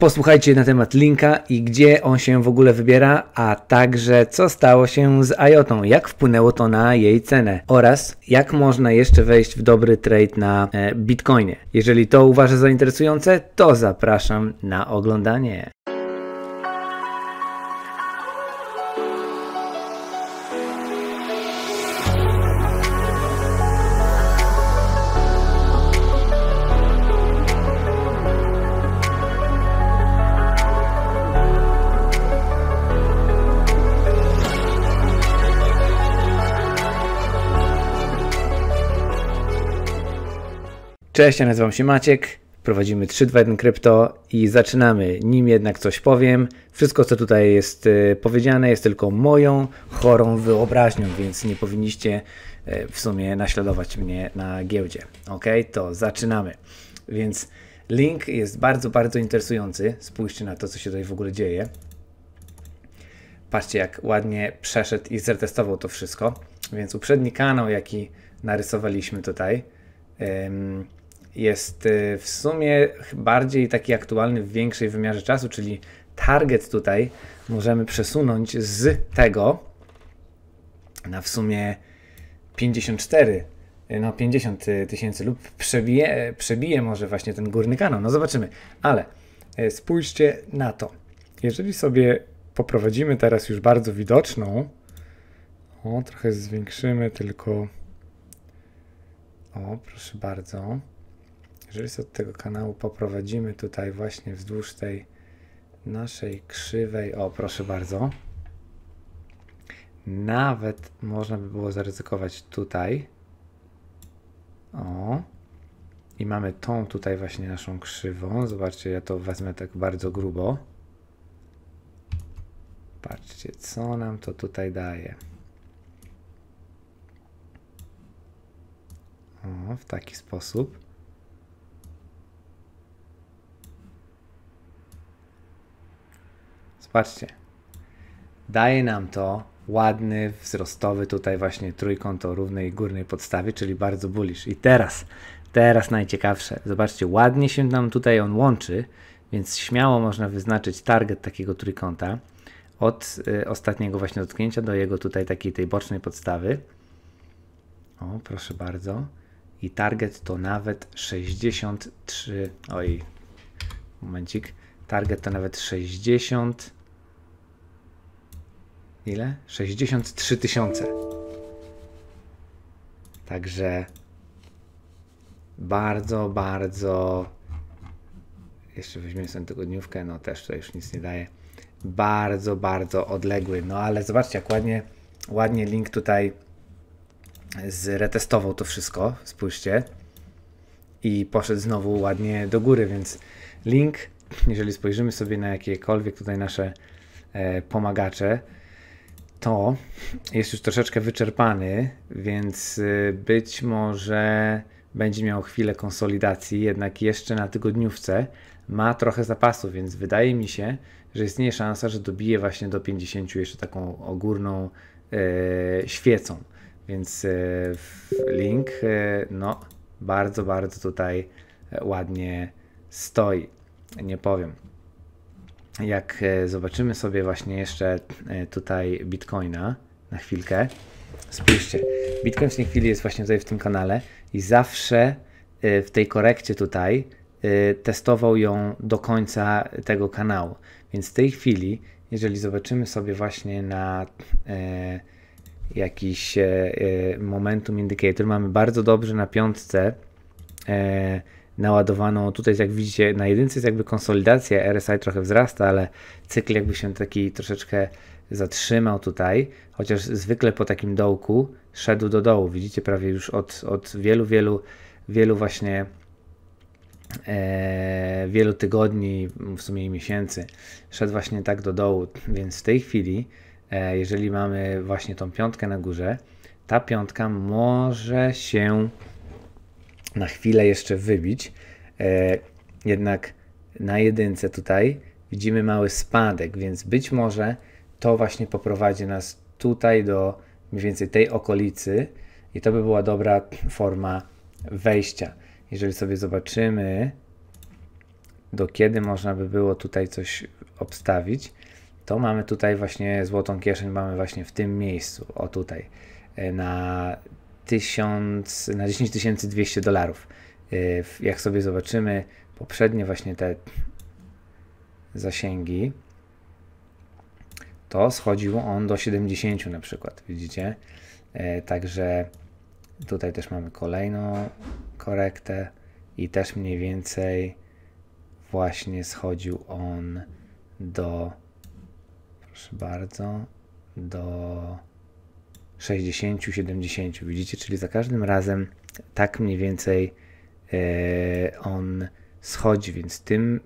Posłuchajcie na temat linka i gdzie on się w ogóle wybiera, a także co stało się z IOTą, jak wpłynęło to na jej cenę oraz jak można jeszcze wejść w dobry trade na e, Bitcoinie. Jeżeli to uważasz za interesujące, to zapraszam na oglądanie. Cześć, ja nazywam się Maciek. Prowadzimy 321 Krypto i zaczynamy. Nim jednak coś powiem, wszystko co tutaj jest e, powiedziane jest tylko moją chorą wyobraźnią, więc nie powinniście e, w sumie naśladować mnie na giełdzie. Ok, to zaczynamy. Więc link jest bardzo, bardzo interesujący. Spójrzcie na to, co się tutaj w ogóle dzieje. Patrzcie, jak ładnie przeszedł i zertestował to wszystko. Więc uprzedni kanał, jaki narysowaliśmy tutaj, jest y, w sumie bardziej taki aktualny w większej wymiarze czasu, czyli target tutaj możemy przesunąć z tego na w sumie 54 y, no 50 y, tysięcy lub przebije, przebije może właśnie ten górny kanał. No zobaczymy, ale spójrzcie na to. Jeżeli sobie poprowadzimy teraz już bardzo widoczną, o, trochę zwiększymy tylko, o, proszę bardzo, jeżeli z od tego kanału poprowadzimy tutaj właśnie wzdłuż tej naszej krzywej, o proszę bardzo, nawet można by było zaryzykować tutaj, o, i mamy tą tutaj właśnie naszą krzywą, zobaczcie, ja to wezmę tak bardzo grubo, patrzcie, co nam to tutaj daje. O, w taki sposób. Patrzcie. Daje nam to ładny, wzrostowy tutaj właśnie trójkąt o równej górnej podstawie, czyli bardzo bullish. I teraz, teraz najciekawsze. Zobaczcie, ładnie się nam tutaj on łączy, więc śmiało można wyznaczyć target takiego trójkąta od y, ostatniego właśnie dotknięcia do jego tutaj takiej tej bocznej podstawy. O, proszę bardzo. I target to nawet 63, oj, momencik, target to nawet 63 ile? 63 tysiące. Także bardzo, bardzo. Jeszcze weźmiemy sobie tygodniówkę, no też to już nic nie daje. Bardzo, bardzo odległy. No ale zobaczcie, jak ładnie, ładnie link tutaj zretestował to wszystko. Spójrzcie. I poszedł znowu ładnie do góry, więc link, jeżeli spojrzymy sobie na jakiekolwiek tutaj nasze e, pomagacze, to jest już troszeczkę wyczerpany, więc y, być może będzie miał chwilę konsolidacji, jednak jeszcze na tygodniówce ma trochę zapasów, więc wydaje mi się, że istnieje szansa, że dobije właśnie do 50 jeszcze taką ogórną e, świecą. Więc e, link e, no bardzo, bardzo tutaj ładnie stoi. Nie powiem jak e, zobaczymy sobie właśnie jeszcze e, tutaj Bitcoina na chwilkę, spójrzcie, Bitcoin w tej chwili jest właśnie tutaj w tym kanale i zawsze e, w tej korekcie tutaj testował ją do końca tego kanału. Więc w tej chwili, jeżeli zobaczymy sobie właśnie na jakiś momentum indicator, mamy bardzo dobrze na piątce naładowaną. Tutaj jak widzicie na jedynce jest jakby konsolidacja, RSI trochę wzrasta, ale cykl jakby się taki troszeczkę zatrzymał tutaj, chociaż zwykle po takim dołku szedł do dołu. Widzicie prawie już od, od wielu, wielu, wielu właśnie e, wielu tygodni, w sumie i miesięcy, szedł właśnie tak do dołu, więc w tej chwili, e, jeżeli mamy właśnie tą piątkę na górze, ta piątka może się na chwilę jeszcze wybić. E, jednak na jedynce tutaj widzimy mały spadek, więc być może to właśnie poprowadzi nas tutaj do mniej więcej tej okolicy i to by była dobra forma wejścia. Jeżeli sobie zobaczymy, do kiedy można by było tutaj coś obstawić, to mamy tutaj właśnie złotą kieszeń, mamy właśnie w tym miejscu, o tutaj, e, na 1000, na 10200 dolarów. Y, jak sobie zobaczymy poprzednie właśnie te zasięgi, to schodził on do 70 na przykład, widzicie? Y, także tutaj też mamy kolejną korektę i też mniej więcej właśnie schodził on do proszę bardzo do 60, 70. Widzicie, czyli za każdym razem tak mniej więcej e, on schodzi, więc tym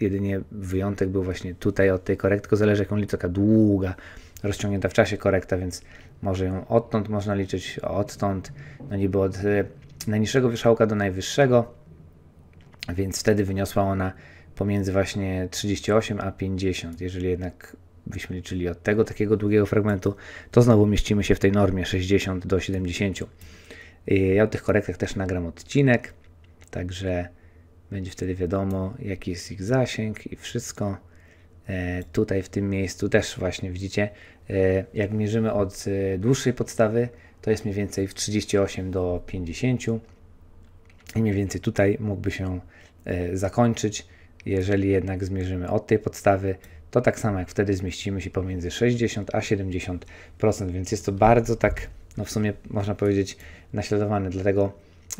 jedynie wyjątek był właśnie tutaj od tej korekty, tylko zależy jaką liczę, taka długa, rozciągnięta w czasie korekta, więc może ją odtąd można liczyć, odtąd, no niby od e, najniższego wierzchołka do najwyższego, więc wtedy wyniosła ona pomiędzy właśnie 38 a 50. Jeżeli jednak byśmy liczyli od tego takiego długiego fragmentu, to znowu mieścimy się w tej normie 60 do 70. Ja o tych korektach też nagram odcinek, także będzie wtedy wiadomo, jaki jest ich zasięg i wszystko. E, tutaj w tym miejscu też właśnie widzicie, e, jak mierzymy od e, dłuższej podstawy, to jest mniej więcej w 38 do 50 i mniej więcej tutaj mógłby się zakończyć. Jeżeli jednak zmierzymy od tej podstawy, to tak samo jak wtedy zmieścimy się pomiędzy 60 a 70%, więc jest to bardzo tak, no w sumie można powiedzieć, naśladowane. Dlatego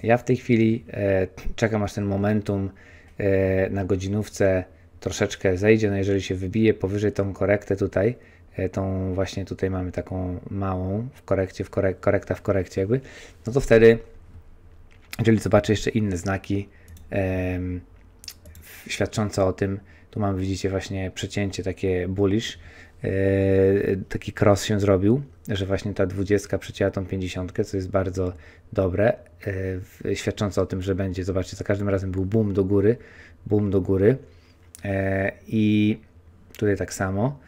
ja w tej chwili e, czekam aż ten momentum e, na godzinówce troszeczkę zejdzie, no jeżeli się wybije powyżej tą korektę tutaj, e, tą właśnie tutaj mamy taką małą w korekcie, w korek, korekta w korekcie jakby, no to wtedy, jeżeli zobaczę jeszcze inne znaki świadczące o tym, tu mamy, widzicie, właśnie przecięcie takie bullish. E, taki cross się zrobił, że właśnie ta 20 przecięła tą 50, co jest bardzo dobre, e, świadczące o tym, że będzie, zobaczcie, za każdym razem był boom do góry, boom do góry e, i tutaj tak samo,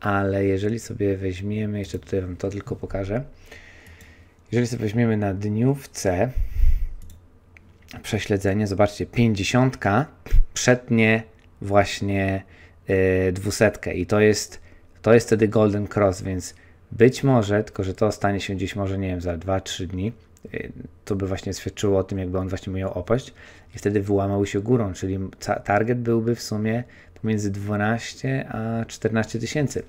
ale jeżeli sobie weźmiemy, jeszcze tutaj Wam to tylko pokażę, jeżeli sobie weźmiemy na dniówce prześledzenie, zobaczcie, 50 przetnie właśnie e, dwusetkę i to jest, to jest wtedy Golden Cross, więc być może, tylko że to stanie się gdzieś może, nie wiem, za 2-3 dni, e, to by właśnie świadczyło o tym, jakby on właśnie miał opaść i wtedy wyłamał się górą, czyli target byłby w sumie pomiędzy 12 a 14 tysięcy.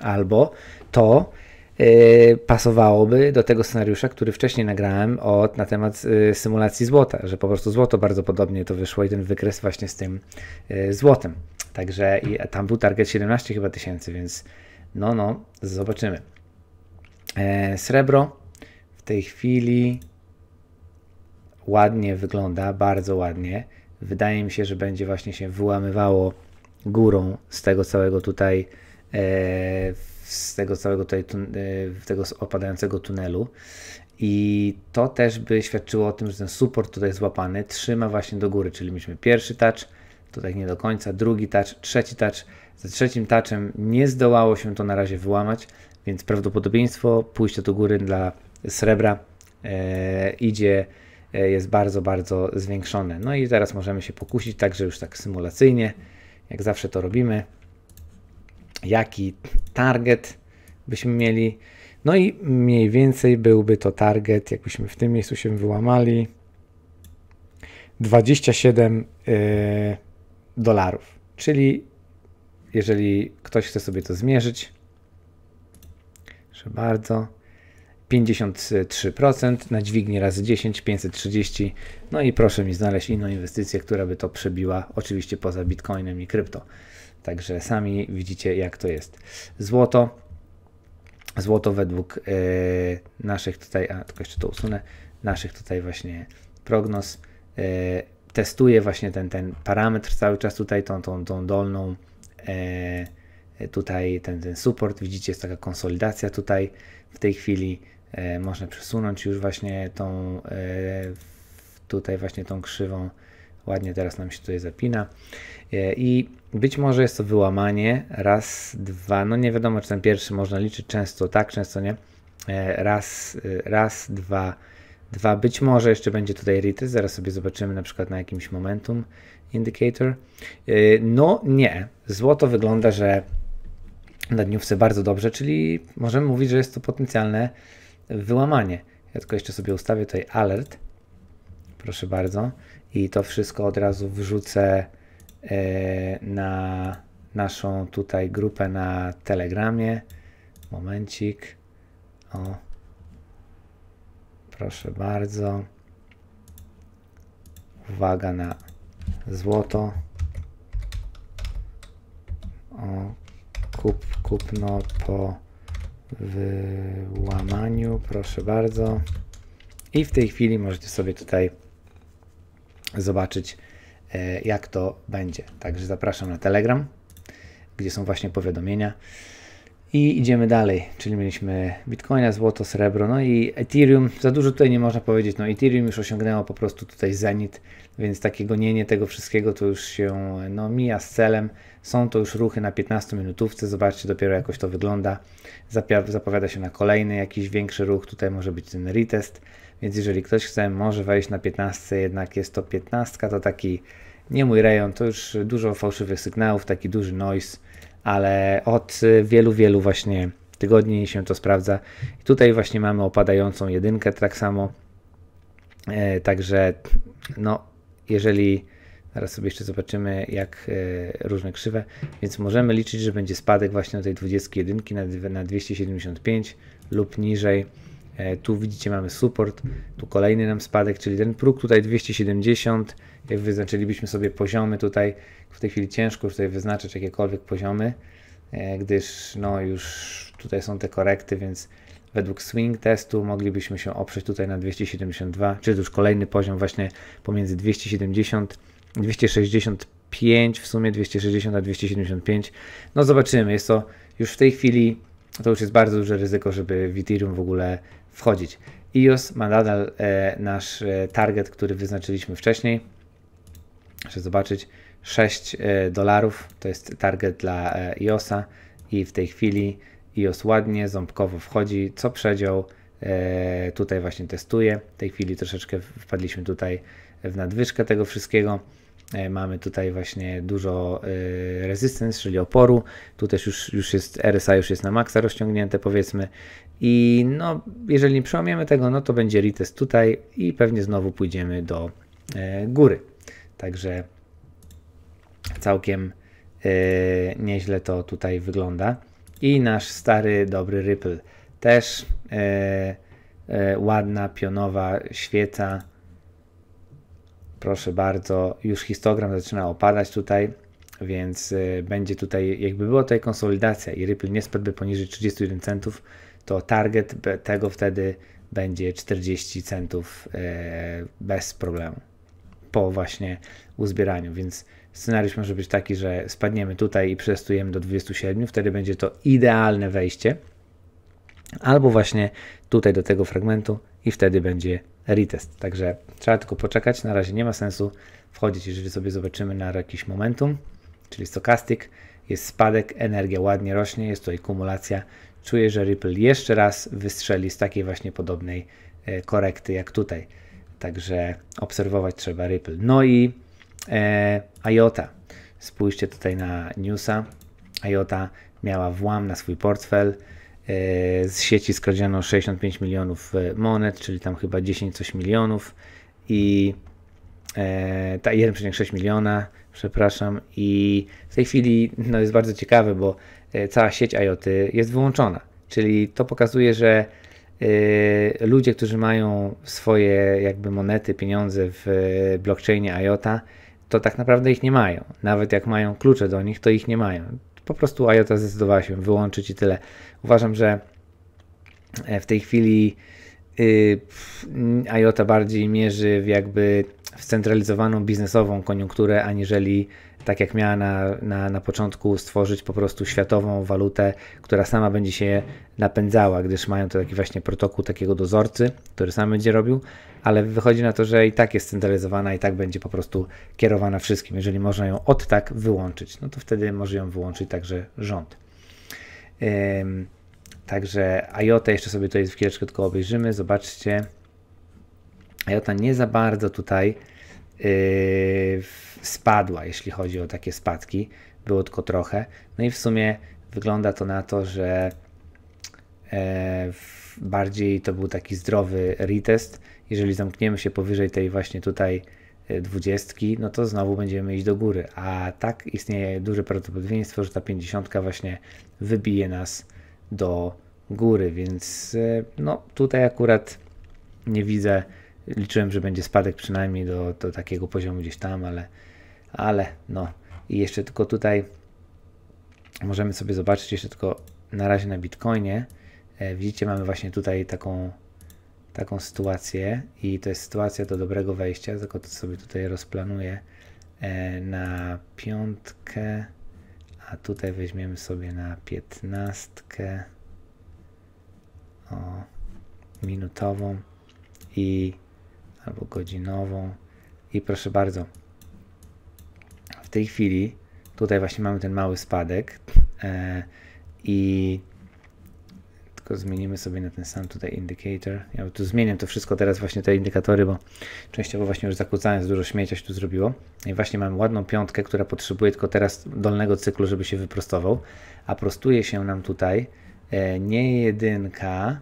Albo to, Y, pasowałoby do tego scenariusza, który wcześniej nagrałem od, na temat y, symulacji złota, że po prostu złoto bardzo podobnie to wyszło i ten wykres właśnie z tym y, złotem. Także tam był target 17 chyba tysięcy, więc no, no, zobaczymy. E, srebro w tej chwili ładnie wygląda, bardzo ładnie. Wydaje mi się, że będzie właśnie się wyłamywało górą z tego całego tutaj e, z tego całego tutaj, e, tego opadającego tunelu. I to też by świadczyło o tym, że ten support tutaj złapany trzyma właśnie do góry, czyli mieliśmy pierwszy touch, tutaj nie do końca, drugi touch, trzeci touch. Za trzecim touchem nie zdołało się to na razie wyłamać, więc prawdopodobieństwo pójścia do góry dla srebra e, idzie, e, jest bardzo, bardzo zwiększone. No i teraz możemy się pokusić także już tak symulacyjnie, jak zawsze to robimy jaki target byśmy mieli. No i mniej więcej byłby to target, jakbyśmy w tym miejscu się wyłamali, 27 yy, dolarów. Czyli jeżeli ktoś chce sobie to zmierzyć, proszę bardzo, 53% na dźwignię razy 10, 530. No i proszę mi znaleźć inną inwestycję, która by to przebiła, oczywiście poza bitcoinem i krypto. Także sami widzicie, jak to jest. Złoto. Złoto według e, naszych tutaj, a tylko jeszcze to usunę, naszych tutaj właśnie prognoz. E, testuje właśnie ten, ten parametr cały czas tutaj, tą, tą, tą dolną, e, tutaj ten, ten support. Widzicie, jest taka konsolidacja tutaj w tej chwili. można przesunąć już właśnie tą, tutaj właśnie tą krzywą Ładnie teraz nam się tutaj zapina. E, I być może jest to wyłamanie. Raz, dwa, no nie wiadomo, czy ten pierwszy można liczyć często tak, często nie. E, raz, e, raz, dwa, dwa. Być może jeszcze będzie tutaj retest. Zaraz sobie zobaczymy na przykład na jakimś momentum indicator. No nie. Złoto wygląda, że na dniówce bardzo dobrze, czyli możemy mówić, że jest to potencjalne wyłamanie. Ja tylko jeszcze sobie ustawię tutaj alert. Proszę bardzo i to wszystko od razu wrzucę e, na naszą tutaj grupę na Telegramie. Momencik. O. Proszę bardzo. Uwaga na złoto. O. Kup, kupno po wyłamaniu. Proszę bardzo. I w tej chwili możecie sobie tutaj zobaczyć, e, jak to będzie. Także zapraszam na Telegram, gdzie są właśnie powiadomienia. I idziemy dalej, czyli mieliśmy Bitcoina, złoto, srebro, no i Ethereum. Za dużo tutaj nie można powiedzieć, no Ethereum już osiągnęło po prostu tutaj zenit, więc takie gonienie tego wszystkiego to już się no, mija z celem. Są to już ruchy na 15 minutówce, zobaczcie dopiero jakoś to wygląda. zapowiada się na kolejny jakiś większy ruch, tutaj może być ten retest. Więc jeżeli ktoś chce, może wejść na 15, jednak jest to 15, to taki nie mój rejon, to już dużo fałszywych sygnałów, taki duży noise, ale od y, wielu, wielu właśnie tygodni się to sprawdza. I tutaj właśnie mamy opadającą jedynkę tak samo. E, także no, jeżeli Zaraz sobie jeszcze zobaczymy, jak e, różne krzywe. Więc możemy liczyć, że będzie spadek właśnie do tej 21 na, na 275 lub niżej. E, tu widzicie mamy support, tu kolejny nam spadek, czyli ten próg tutaj 270, jak e, wyznaczylibyśmy sobie poziomy tutaj, w tej chwili ciężko już tutaj wyznaczyć jakiekolwiek poziomy, e, gdyż no już tutaj są te korekty, więc według swing testu moglibyśmy się oprzeć tutaj na 272, czyli już kolejny poziom właśnie pomiędzy 270 265 w sumie 260 a 275. No zobaczymy, jest to już w tej chwili to już jest bardzo duże ryzyko, żeby w Ethereum w ogóle wchodzić. iOS ma nadal e, nasz e, target, który wyznaczyliśmy wcześniej. Muszę zobaczyć. 6 e, dolarów to jest target dla iOSa i w tej chwili iOS ładnie, ząbkowo wchodzi, co przedział tutaj właśnie testuję. W tej chwili troszeczkę wpadliśmy tutaj w nadwyżkę tego wszystkiego. E, mamy tutaj właśnie dużo e, resistance, czyli oporu. Tu też już, już jest RSA, już jest na maksa rozciągnięte powiedzmy. I no, jeżeli nie przełamiemy tego, no to będzie retest tutaj i pewnie znowu pójdziemy do e, góry. Także całkiem nieźle to tutaj wygląda. I nasz stary, dobry Ripple. Też ładna, pionowa świeca proszę bardzo, już histogram zaczyna opadać tutaj, więc y, będzie tutaj, jakby była tutaj konsolidacja i Ripple nie spadłby poniżej 31 centów, to target tego wtedy będzie 40 centów y, bez problemu po właśnie uzbieraniu, więc scenariusz może być taki, że spadniemy tutaj i przestujemy do 27, wtedy będzie to idealne wejście, albo właśnie tutaj do tego fragmentu i wtedy będzie retest. Także trzeba tylko poczekać, na razie nie ma sensu wchodzić, jeżeli sobie zobaczymy na jakiś momentum, czyli stokastyk, jest spadek, energia ładnie rośnie, jest tutaj kumulacja. Czuję, że Ripple jeszcze raz wystrzeli z takiej właśnie podobnej e, korekty jak tutaj. Także obserwować trzeba Ripple. No i e, IOTA. Spójrzcie tutaj na newsa. IOTA miała włam na swój portfel. E, z sieci skradziono 65 milionów e, monet, czyli tam chyba 10 coś milionów i e, ta 1,6 miliona, przepraszam. I w tej chwili no, jest bardzo ciekawe, bo cała sieć IoT jest wyłączona. Czyli to pokazuje, że ludzie, którzy mają swoje jakby monety, pieniądze w blockchainie IOTA, to tak naprawdę ich nie mają. Nawet jak mają klucze do nich, to ich nie mają. Po prostu IOTA zdecydowała się wyłączyć i tyle. Uważam, że e, w tej chwili y, IOTA bardziej mierzy w jakby w scentralizowaną biznesową koniunkturę, aniżeli tak jak miała na, na, na początku, stworzyć po prostu światową walutę, która sama będzie się napędzała, gdyż mają to taki właśnie protokół takiego dozorcy, który sam będzie robił, ale wychodzi na to, że i tak jest centralizowana, i tak będzie po prostu kierowana wszystkim. Jeżeli można ją od tak wyłączyć, no to wtedy może ją wyłączyć także rząd. Ym, także IOTA, jeszcze sobie to jest w chwileczkę tylko obejrzymy, zobaczcie. IOTA nie za bardzo tutaj yy, spadła, jeśli chodzi o takie spadki. Było tylko trochę. No i w sumie wygląda to na to, że e, bardziej to był taki zdrowy retest. Jeżeli zamkniemy się powyżej tej właśnie tutaj e, dwudziestki, no to znowu będziemy iść do góry. A tak istnieje duże prawdopodobieństwo, że ta pięćdziesiątka właśnie wybije nas do góry, więc e, no tutaj akurat nie widzę. Liczyłem, że będzie spadek przynajmniej do, do takiego poziomu gdzieś tam, ale ale no i jeszcze tylko tutaj możemy sobie zobaczyć jeszcze tylko na razie na Bitcoinie. E, widzicie, mamy właśnie tutaj taką, taką sytuację i to jest sytuacja do dobrego wejścia, tylko to sobie tutaj rozplanuję e, na piątkę, a tutaj weźmiemy sobie na piętnastkę o, minutową i albo godzinową i proszę bardzo, tej chwili tutaj właśnie mamy ten mały spadek e, i tylko zmienimy sobie na ten sam tutaj indicator. Ja tu zmieniam to wszystko teraz właśnie te indykatory, bo częściowo właśnie już zakłócając dużo śmiecia się tu zrobiło. No I właśnie mam ładną piątkę, która potrzebuje tylko teraz dolnego cyklu, żeby się wyprostował. A prostuje się nam tutaj e, nie jedynka,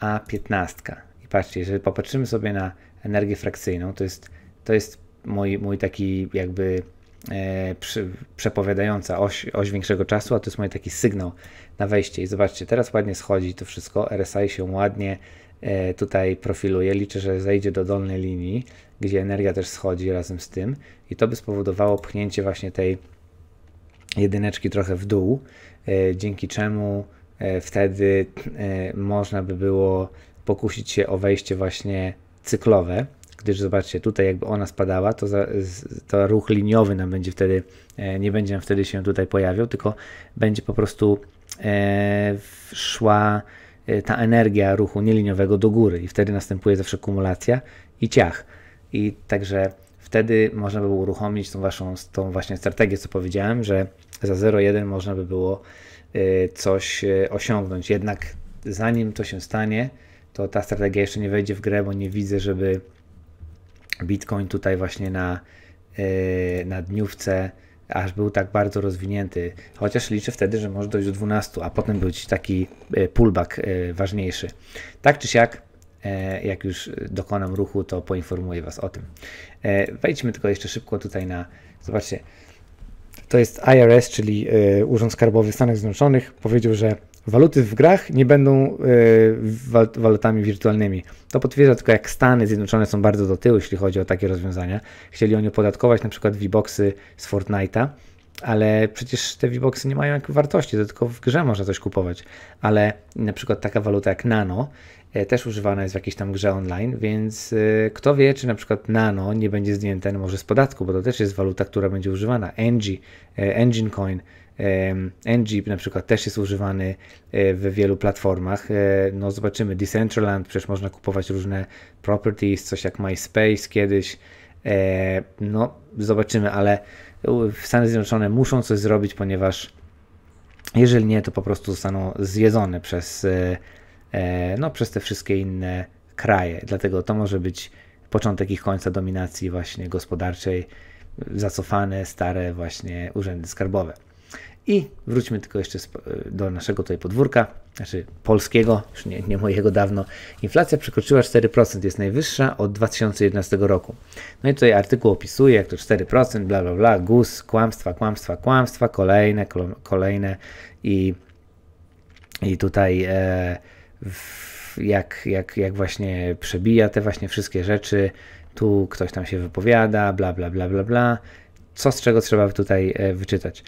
a piętnastka. I patrzcie, jeżeli popatrzymy sobie na energię frakcyjną, to jest, to jest mój, mój taki jakby E, przy, przepowiadająca oś, oś większego czasu, a to jest mój taki sygnał na wejście. I zobaczcie, teraz ładnie schodzi to wszystko, RSI się ładnie e, tutaj profiluje. Liczę, że zejdzie do dolnej linii, gdzie energia też schodzi razem z tym i to by spowodowało pchnięcie właśnie tej jedyneczki trochę w dół, e, dzięki czemu wtedy można by było pokusić się o wejście właśnie cyklowe gdyż zobaczcie, tutaj jakby ona spadała, to, za, to ruch liniowy nam będzie wtedy, e, nie będzie nam wtedy się tutaj pojawiał, tylko będzie po prostu e, szła e, ta energia ruchu nieliniowego do góry i wtedy następuje zawsze kumulacja i ciach. I także wtedy można by było uruchomić tą waszą tą właśnie strategię, co powiedziałem, że za 0,1 można by było coś osiągnąć. Jednak zanim to się stanie, to ta strategia jeszcze nie wejdzie w grę, bo nie widzę, żeby Bitcoin tutaj właśnie na, e, na dniówce aż był tak bardzo rozwinięty, chociaż liczę wtedy, że może dojść do 12, a potem być taki e, pullback e, ważniejszy. Tak czy siak, jak już dokonam ruchu, to poinformuję Was o tym. Wejdźmy tylko jeszcze szybko tutaj na, zobaczcie, to jest IRS, czyli Urząd Skarbowy Stanów Zjednoczonych, powiedział, że Waluty w grach nie będą e, walutami wirtualnymi. To potwierdza tylko jak Stany Zjednoczone są bardzo do tyłu, jeśli chodzi o takie rozwiązania. Chcieli oni opodatkować na przykład V-Boxy z Fortnite'a, ale przecież te V-Boxy nie mają jakiejś wartości, to tylko w grze można coś kupować. Ale na przykład taka waluta jak Nano e, też używana jest w jakiejś tam grze online, więc e, kto wie, czy na przykład Nano nie będzie zdjęte no może z podatku, bo to też jest waluta, która będzie używana. Engie, Engine Coin NGIP na przykład też jest używany e, w wielu platformach. E, no zobaczymy, Decentraland, przecież można kupować różne properties, coś jak MySpace kiedyś. E, no zobaczymy, ale Stany Zjednoczone muszą coś zrobić, ponieważ jeżeli nie, to po prostu zostaną zjedzone przez, no, przez te wszystkie inne kraje. Dlatego to może być początek ich końca dominacji właśnie gospodarczej, zacofane stare właśnie urzędy skarbowe. I wróćmy tylko jeszcze do naszego tutaj podwórka, znaczy polskiego, już nie, nie mojego dawno. Inflacja przekroczyła 4%, jest najwyższa od 2011 roku. No i tutaj artykuł opisuje, jak to 4%, bla, bla, bla, GUS, kłamstwa, kłamstwa, kłamstwa, kolejne, kolejne i, i tutaj e, w, jak, jak, jak właśnie przebija te właśnie wszystkie rzeczy, tu ktoś tam się wypowiada, bla, bla, bla, bla, bla. Co z czego trzeba tutaj e, wyczytać?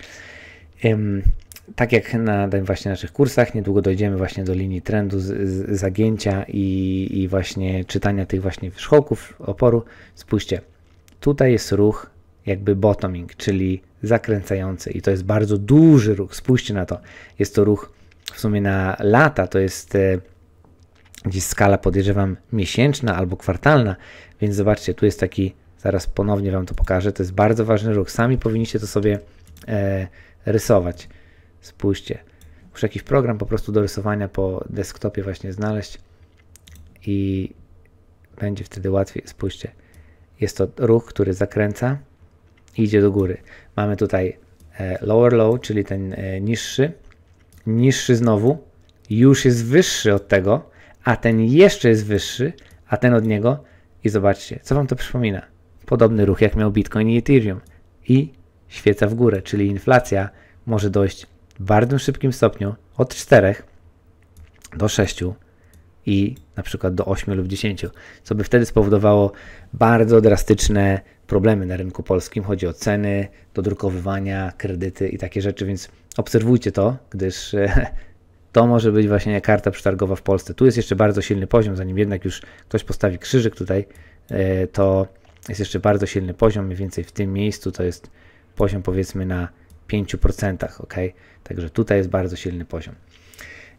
Tak jak na właśnie naszych kursach, niedługo dojdziemy właśnie do linii trendu z, z, zagięcia i, i właśnie czytania tych właśnie szoków oporu. Spójrzcie, tutaj jest ruch jakby bottoming, czyli zakręcający i to jest bardzo duży ruch. Spójrzcie na to. Jest to ruch w sumie na lata, to jest e, gdzieś skala podejrzewam miesięczna albo kwartalna, więc zobaczcie, tu jest taki, zaraz ponownie Wam to pokażę, to jest bardzo ważny ruch. Sami powinniście to sobie e, rysować. Spójrzcie. Muszę jakiś program po prostu do rysowania po desktopie właśnie znaleźć i będzie wtedy łatwiej. Spójrzcie. Jest to ruch, który zakręca i idzie do góry. Mamy tutaj e, lower low, czyli ten e, niższy, niższy znowu, już jest wyższy od tego, a ten jeszcze jest wyższy, a ten od niego i zobaczcie, co wam to przypomina. Podobny ruch jak miał Bitcoin i Ethereum i świeca w górę, czyli inflacja może dojść w bardzo szybkim stopniu od 4 do 6 i na przykład do 8 lub 10, co by wtedy spowodowało bardzo drastyczne problemy na rynku polskim. Chodzi o ceny, dodrukowywania, kredyty i takie rzeczy, więc obserwujcie to, gdyż e, to może być właśnie karta przetargowa w Polsce. Tu jest jeszcze bardzo silny poziom, zanim jednak już ktoś postawi krzyżyk tutaj, e, to jest jeszcze bardzo silny poziom, mniej więcej w tym miejscu to jest poziom powiedzmy na 5%, ok? Także tutaj jest bardzo silny poziom.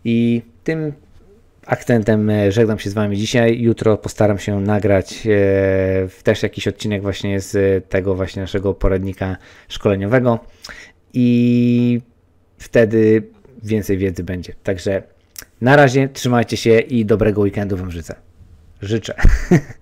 I tym akcentem e, żegnam się z Wami dzisiaj. Jutro postaram się nagrać e, też jakiś odcinek właśnie z tego właśnie naszego poradnika szkoleniowego i wtedy więcej wiedzy będzie. Także na razie trzymajcie się i dobrego weekendu Wam życzę. Życzę.